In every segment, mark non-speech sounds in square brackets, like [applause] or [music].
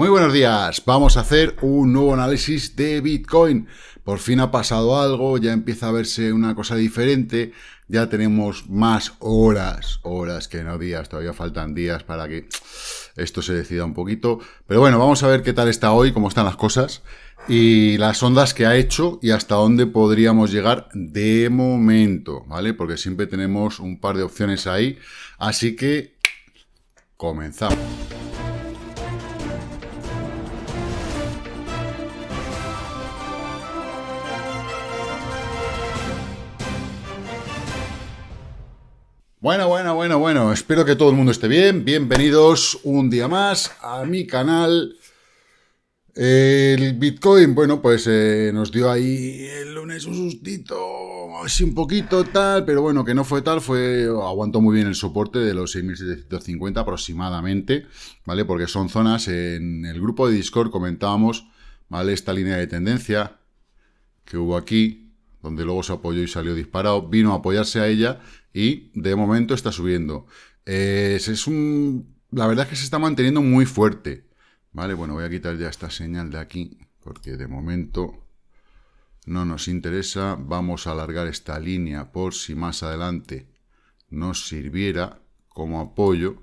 Muy buenos días, vamos a hacer un nuevo análisis de Bitcoin. Por fin ha pasado algo, ya empieza a verse una cosa diferente, ya tenemos más horas, horas que no días, todavía faltan días para que esto se decida un poquito. Pero bueno, vamos a ver qué tal está hoy, cómo están las cosas y las ondas que ha hecho y hasta dónde podríamos llegar de momento, ¿vale? Porque siempre tenemos un par de opciones ahí, así que comenzamos. Bueno, bueno, bueno, bueno, espero que todo el mundo esté bien. Bienvenidos un día más a mi canal. El Bitcoin, bueno, pues eh, nos dio ahí el lunes un sustito, así un poquito tal, pero bueno, que no fue tal, fue aguantó muy bien el soporte de los 6.750 aproximadamente, ¿vale? Porque son zonas, en el grupo de Discord comentábamos, ¿vale? Esta línea de tendencia que hubo aquí, donde luego se apoyó y salió disparado, vino a apoyarse a ella y de momento está subiendo. es un, la verdad es que se está manteniendo muy fuerte. Vale, bueno, voy a quitar ya esta señal de aquí, porque de momento no nos interesa. Vamos a alargar esta línea por si más adelante nos sirviera como apoyo,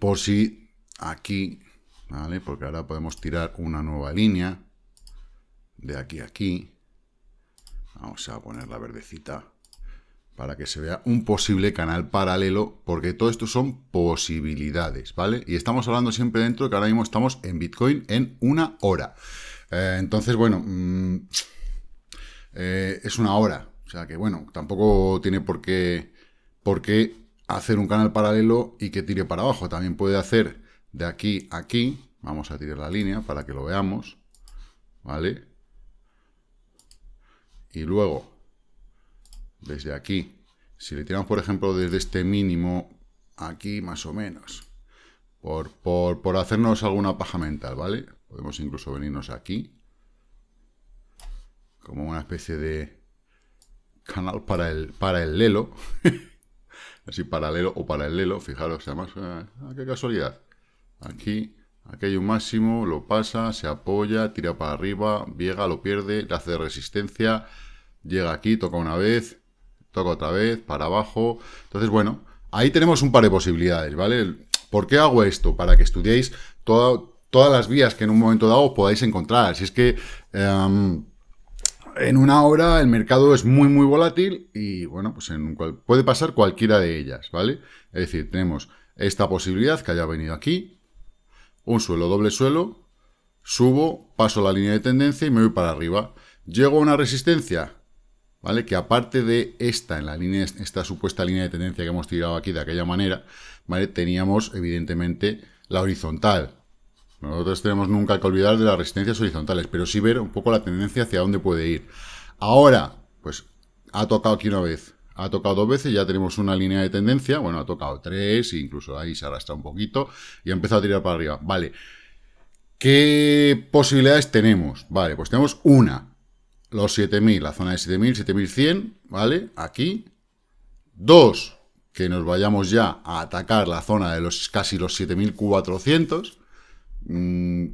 por si aquí, ¿vale? Porque ahora podemos tirar una nueva línea de aquí a aquí, Vamos a poner la verdecita para que se vea un posible canal paralelo, porque todo esto son posibilidades, ¿vale? Y estamos hablando siempre dentro que ahora mismo estamos en Bitcoin en una hora. Eh, entonces, bueno, mm, eh, es una hora. O sea que, bueno, tampoco tiene por qué, por qué hacer un canal paralelo y que tire para abajo. También puede hacer de aquí a aquí. Vamos a tirar la línea para que lo veamos, ¿vale? y luego desde aquí, si le tiramos por ejemplo desde este mínimo aquí más o menos, por, por, hacernos alguna paja mental, ¿vale? Podemos incluso venirnos aquí, como una especie de canal para el, para el lelo, [laughs] así paralelo o paralelo, fijaros, además, ah, qué casualidad, aquí... Aquí hay un máximo, lo pasa, se apoya, tira para arriba, llega, lo pierde, le hace resistencia, llega aquí, toca una vez, toca otra vez, para abajo. Entonces, bueno, ahí tenemos un par de posibilidades, ¿vale? ¿Por qué hago esto? Para que estudiéis todas las vías que en un momento dado podáis encontrar. Si es que... Em, en una hora el mercado es muy, muy volátil y, bueno, pues puede pasar cualquiera de ellas, ¿vale? Es decir, tenemos esta posibilidad que haya venido aquí, un suelo, doble suelo, subo, paso la línea de tendencia y me voy para arriba. Llego a una resistencia ¿vale? Que aparte de esta, en la línea, esta supuesta línea de tendencia que hemos tirado aquí de aquella manera, ¿vale? Teníamos, evidentemente, la horizontal. Nosotros tenemos nunca que olvidar de las resistencias horizontales, pero sí ver un poco la tendencia hacia dónde puede ir. Ahora, pues, ha tocado aquí una vez, ha tocado dos veces, ya tenemos una línea de tendencia, bueno, ha tocado tres, incluso ahí se arrastra un poquito, y ha empezado a tirar para arriba. Vale, ¿qué posibilidades tenemos? Vale, pues tenemos una, los 7000, la zona de 7000, 7100, ¿vale? Aquí. Dos, que nos vayamos ya a atacar la zona de los casi los 7400. Mm,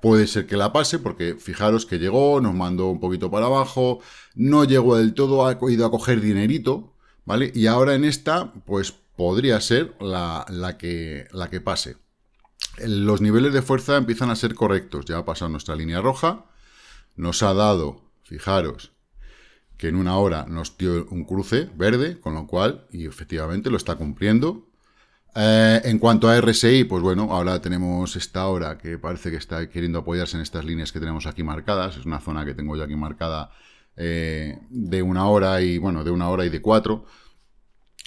puede ser que la pase, porque fijaros que llegó, nos mandó un poquito para abajo, no llegó del todo, ha ido a coger dinerito, ¿vale? Y ahora en esta, pues podría ser la, que, la que pase. Los niveles de fuerza empiezan a ser correctos, ya ha pasado nuestra línea roja, nos ha dado Fijaros que en una hora nos dio un cruce verde, con lo cual, y efectivamente lo está cumpliendo. Eh, en cuanto a RSI, pues bueno, ahora tenemos esta hora que parece que está queriendo apoyarse en estas líneas que tenemos aquí marcadas. Es una zona que tengo yo aquí marcada eh, de una hora y, bueno, de una hora y de cuatro.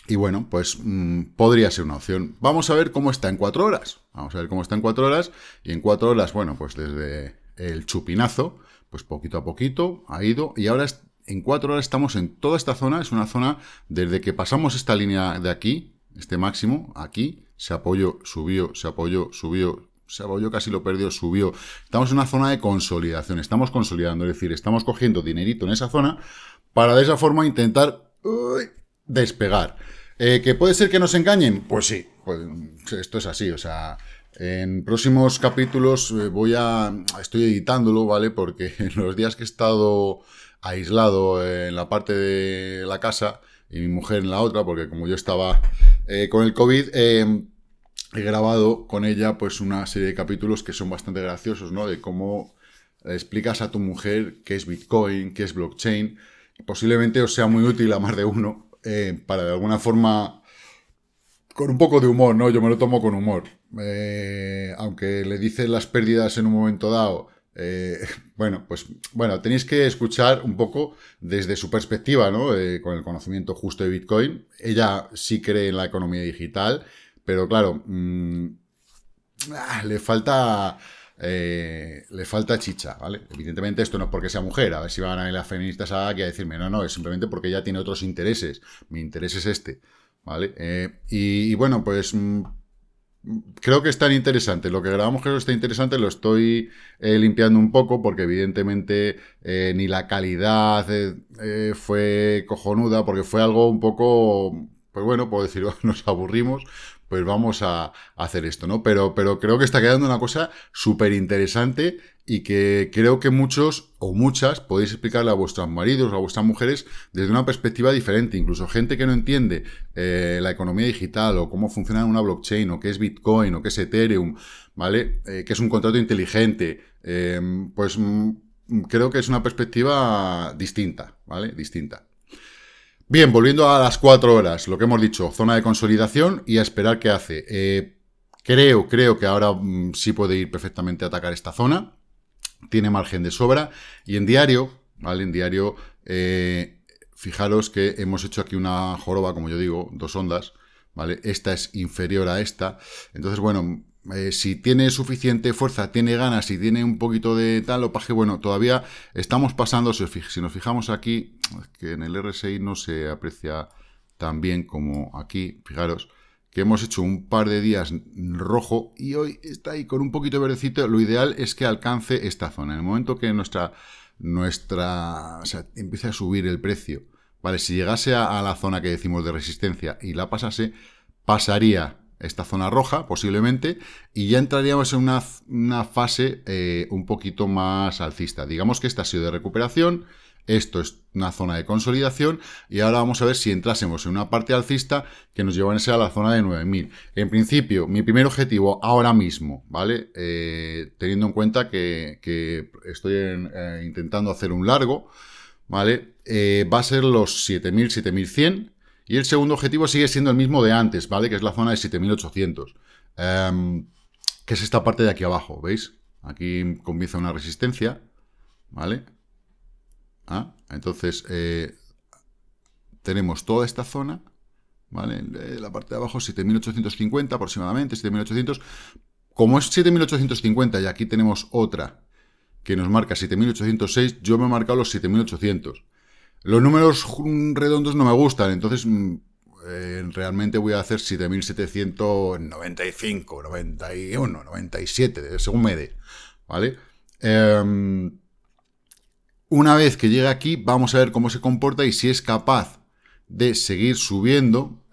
Y bueno, pues mm, podría ser una opción. Vamos a ver cómo está en cuatro horas. Vamos a ver cómo está en cuatro horas. Y en cuatro horas, bueno, pues desde el chupinazo pues poquito a poquito ha ido y ahora en cuatro horas estamos en toda esta zona, es una zona desde que pasamos esta línea de aquí, este máximo, aquí, se apoyó, subió, se apoyó, subió, se apoyó, casi lo perdió, subió. Estamos en una zona de consolidación, estamos consolidando, es decir, estamos cogiendo dinerito en esa zona para de esa forma intentar despegar. Eh, ¿Que puede ser que nos engañen? Pues sí, pues, esto es así, o sea, en próximos capítulos eh, voy a. Estoy editándolo, ¿vale? Porque en [laughs] los días que he estado aislado en la parte de la casa y mi mujer en la otra, porque como yo estaba eh, con el COVID, em, he grabado con ella pues una serie de capítulos que son bastante graciosos, ¿no? De cómo explicas a tu mujer qué es Bitcoin, qué es blockchain. Posiblemente os sea muy útil a más de uno eh, para de alguna forma con un poco de humor, ¿no? Yo me lo tomo con humor. Eh, aunque le dice las pérdidas en un momento dado. Eh, [laughs] bueno, pues bueno, tenéis que escuchar un poco desde su perspectiva, ¿no? Eh, con el conocimiento justo de Bitcoin. Ella sí cree en la economía digital, pero claro, mm, ah, le falta. le falta chicha, ¿vale? Evidentemente esto no es porque sea mujer, a ver si van a ir las feministas a, aquí a decirme, no, no, es simplemente porque ella tiene otros intereses, mi interés es este. ¿vale? Eh, y, bueno, pues mm, creo que es tan interesante. Lo que grabamos creo que está interesante, lo estoy eh, limpiando un poco porque evidentemente eh, ni la calidad fue cojonuda porque fue algo un poco... Pues bueno, puedo decir, [laughs] nos aburrimos, pues vamos a, hacer esto, ¿no? Pero, pero creo que está quedando una cosa súper interesante y que creo que muchos o muchas podéis explicarle a vuestros maridos o a vuestras mujeres desde una perspectiva diferente. Incluso gente que no entiende eh, la economía digital o cómo funciona una blockchain o qué es Bitcoin o qué es Ethereum, ¿vale? Eh, que es un contrato inteligente. Eh, pues mm, creo que es una perspectiva distinta, ¿vale? Distinta. Bien, volviendo a las 4 horas, lo que hemos dicho, zona de consolidación y a esperar qué hace. Eh, creo, creo que ahora mm, sí puede ir perfectamente a atacar esta zona. Tiene margen de sobra. Y en diario, ¿vale? En diario, eh, fijaros que hemos hecho aquí una joroba, como yo digo, dos ondas, ¿vale? Esta es inferior a esta. Entonces, bueno, eh, si tiene suficiente fuerza, tiene ganas, y tiene un poquito de tal paje, bueno, todavía estamos pasando, si, nos fijamos aquí, que en el RSI no se aprecia tan bien como aquí, fijaros, que hemos hecho un par de días rojo y hoy está ahí con un poquito verdecito, lo ideal es que alcance esta zona. En el momento que nuestra, nuestra, o sea, empiece a subir el precio, ¿vale? Si llegase a la zona que decimos de resistencia y la pasase, pasaría esta zona roja, posiblemente, y ya entraríamos en una, fase eh, un poquito más alcista. Digamos que esta ha sido de recuperación, esto es una zona de consolidación y ahora vamos a ver si entrásemos en una parte alcista que nos llevase a la zona de 9.000. En principio, mi primer objetivo ahora mismo, ¿vale? Eh, teniendo en cuenta que, estoy eh, intentando hacer un largo, ¿vale? va a ser los 7.000, 7.100. Y el segundo objetivo sigue siendo el mismo de antes, ¿vale? Que es la zona de 7800, em, que es esta parte de aquí abajo, ¿veis? Aquí comienza una resistencia, ¿vale? Ah, entonces, eh, tenemos toda esta zona, ¿vale? Eh, la parte de abajo, 7850 aproximadamente, 7800. Como es 7850 y aquí tenemos otra que nos marca 7806, yo me he marcado los 7800. Los números redondos no me gustan, entonces mm, eh, realmente voy a hacer 7.795, 91, 97, según me dé, ¿vale? Em, una vez que llegue aquí, vamos a ver cómo se comporta y si es capaz de seguir subiendo,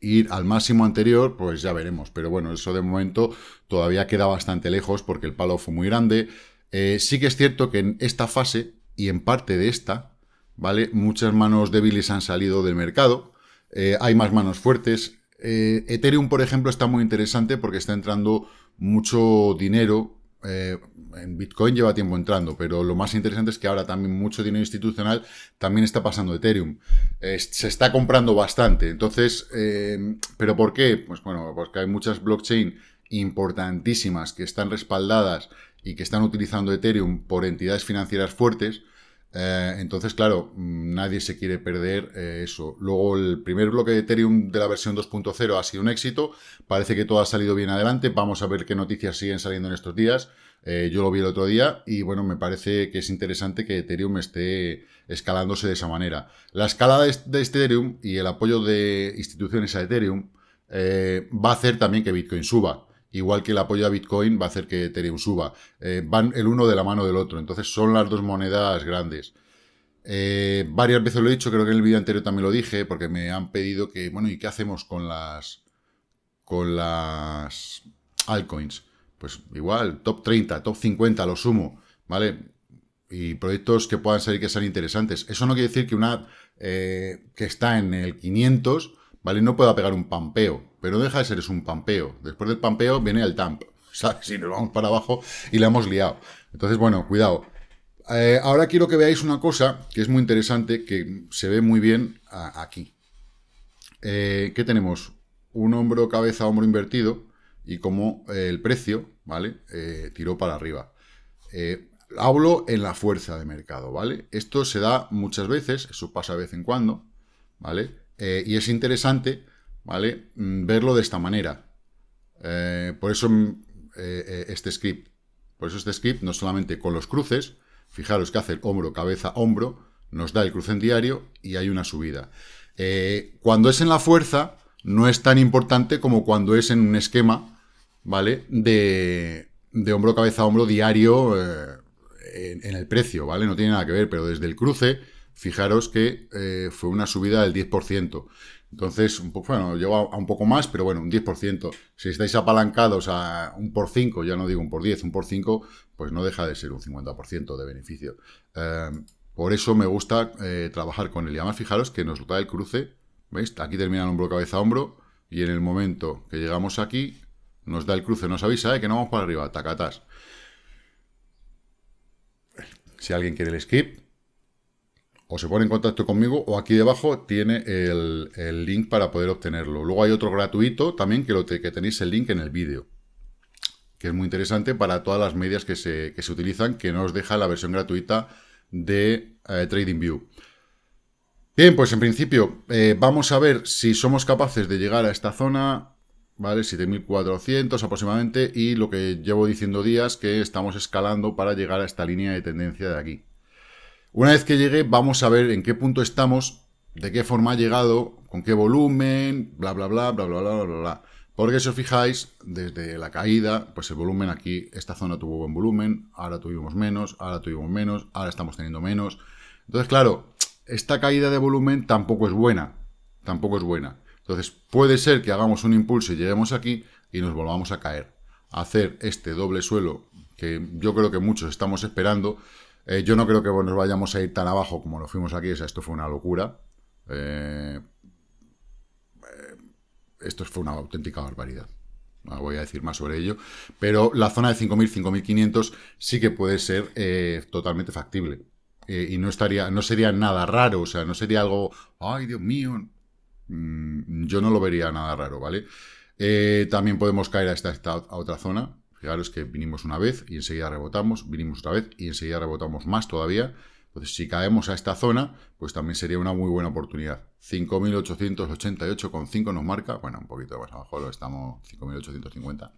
ir al máximo anterior, pues ya veremos. Pero bueno, eso de momento todavía queda bastante lejos porque el palo fue muy grande. Eh, sí que es cierto que en esta fase y en parte de esta, Muchas manos débiles han salido del mercado, eh, hay más manos fuertes. Eh, Ethereum, por ejemplo, está muy interesante porque está entrando mucho dinero. Eh, en Bitcoin lleva tiempo entrando, pero lo más interesante es que ahora también mucho dinero institucional también está pasando Ethereum. se está comprando bastante. Entonces, ¿pero por qué? Pues bueno, porque hay muchas blockchain importantísimas que están respaldadas y que están utilizando Ethereum por entidades financieras fuertes eh, entonces, claro, mm, nadie se quiere perder eh, eso. Luego, el primer bloque de Ethereum de la versión 2.0 ha sido un éxito. Parece que todo ha salido bien adelante. Vamos a ver qué noticias siguen saliendo en estos días. Eh, yo lo vi el otro día y bueno, me parece que es interesante que Ethereum esté escalándose de esa manera. La escalada de este Ethereum y el apoyo de instituciones a Ethereum va a hacer también que Bitcoin suba igual que el apoyo a Bitcoin va a hacer que Ethereum suba. Eh, van el uno de la mano del otro, entonces son las dos monedas grandes. Eh, varias veces lo he dicho, creo que en el vídeo anterior también lo dije, porque me han pedido que, bueno, ¿y qué hacemos con las con las altcoins? Pues igual, top 30, top 50, lo sumo, ¿vale? Y proyectos que puedan salir que sean interesantes. Eso no quiere decir que una eh, que está en el 500, ¿vale? No pueda pegar un pampeo, pero deja de ser, es un pampeo. Después del pampeo viene el tamp, Si [laughs] nos vamos para abajo y le hemos liado. Entonces, bueno, cuidado. Eh, ahora quiero que veáis una cosa que es muy interesante, que se ve muy bien aquí. Eh, ¿Qué tenemos? Un hombro, cabeza, hombro invertido y como eh, el precio, ¿vale? tiró para arriba. hablo en la fuerza de mercado, ¿vale? Esto se da muchas veces, eso pasa de vez en cuando, ¿vale? y es interesante ¿vale? Mm, verlo de esta manera. Eh, por eso mm, eh, eh, este script. Por eso este script no solamente con los cruces, fijaros que hace el hombro, cabeza, hombro, nos da el cruce en diario y hay una subida. cuando es en la fuerza, no es tan importante como cuando es en un esquema, ¿vale? De, de hombro, cabeza, hombro diario en, el precio, ¿vale? No tiene nada que ver, pero desde el cruce, fijaros que fue una subida del 10%. Entonces, un poco, bueno, llego a, un poco más, pero bueno, un 10%. Si estáis apalancados a un por 5, ya no digo un por 10, un por 5, pues no deja de ser un 50% de beneficio. Em, por eso me gusta eh, trabajar con el Y fijaros que nos da el cruce. ¿Veis? Aquí termina el hombro, cabeza, a hombro. Y en el momento que llegamos aquí, nos da el cruce, nos avisa ¿eh? que no vamos para arriba, tacatas Si alguien quiere el skip, o se pone en contacto conmigo o aquí debajo tiene el, link para poder obtenerlo. Luego hay otro gratuito también que, lo que tenéis el link en el vídeo, que es muy interesante para todas las medias que se, utilizan, que nos deja la versión gratuita de eh, TradingView. Bien, pues en principio eh, vamos a ver si somos capaces de llegar a esta zona, ¿vale? 7.400 aproximadamente y lo que llevo diciendo días que estamos escalando para llegar a esta línea de tendencia de aquí. Una vez que llegue, vamos a ver en qué punto estamos, de qué forma ha llegado, con qué volumen, bla, bla, bla, bla, bla, bla, bla, bla. Porque si os fijáis, desde la caída, pues el volumen aquí, esta zona tuvo buen volumen, ahora tuvimos menos, ahora tuvimos menos, ahora estamos teniendo menos. Entonces, claro, esta caída de volumen tampoco es buena, tampoco es buena. Entonces, puede ser que hagamos un impulso y lleguemos aquí y nos volvamos a caer. hacer este doble suelo que yo creo que muchos estamos esperando, eh, yo no creo que nos vayamos a ir tan abajo como lo fuimos aquí. esto fue una locura. Eh, eh, esto fue una auténtica barbaridad. No voy a decir más sobre ello. Pero la zona de 5.000, 5.500 sí que puede ser totalmente factible. y no, estaría, no sería nada raro. O sea, no sería algo... ¡Ay, Dios mío! Mm, yo no lo vería nada raro, ¿vale? también podemos caer a esta, a otra zona Fijaros que vinimos una vez y enseguida rebotamos, vinimos otra vez y enseguida rebotamos más todavía. Entonces, si caemos a esta zona, pues también sería una muy buena oportunidad. 5.888,5 nos marca, bueno, un poquito más abajo, lo estamos 5.850.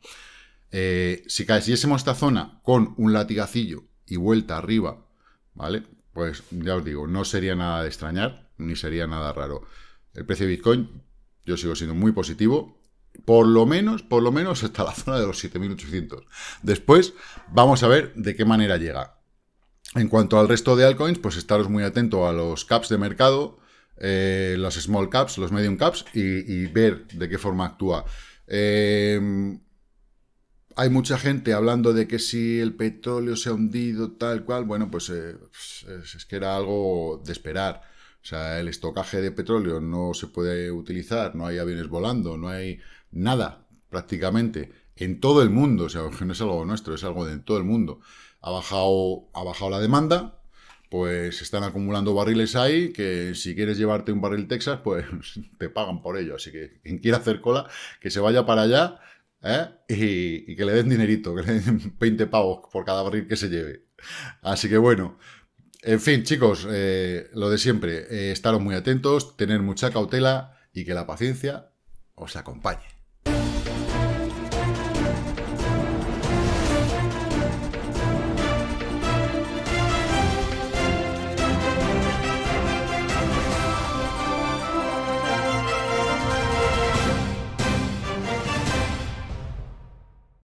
Eh, si cayésemos esta zona con un latigacillo y vuelta arriba, ¿vale? Pues ya os digo, no sería nada de extrañar, ni sería nada raro. El precio de Bitcoin, yo sigo siendo muy positivo, por lo menos, por lo menos hasta la zona de los 7.800. Después vamos a ver de qué manera llega. En cuanto al resto de altcoins, pues estaros muy atento a los caps de mercado, eh, los small caps, los medium caps y, ver de qué forma actúa. Em, hay mucha gente hablando de que si el petróleo se ha hundido tal cual, bueno, pues, eh, pues es que era algo de esperar. O sea, el estocaje de petróleo no se puede utilizar, no hay aviones volando, no hay nada prácticamente en todo el mundo. O sea, [laughs] no es algo nuestro, es algo de todo el mundo. Ha bajado, ha bajado la demanda, pues están acumulando barriles ahí, que si quieres llevarte un barril Texas, pues [laughs] te pagan por ello. Así que quien quiera hacer cola, que se vaya para allá ¿eh? y, y, que le den dinerito, que le den 20 [laughs] pavos por cada barril que se lleve. Así que bueno, en fin, chicos, eh, lo de siempre, eh, estaros muy atentos, tener mucha cautela y que la paciencia os acompañe.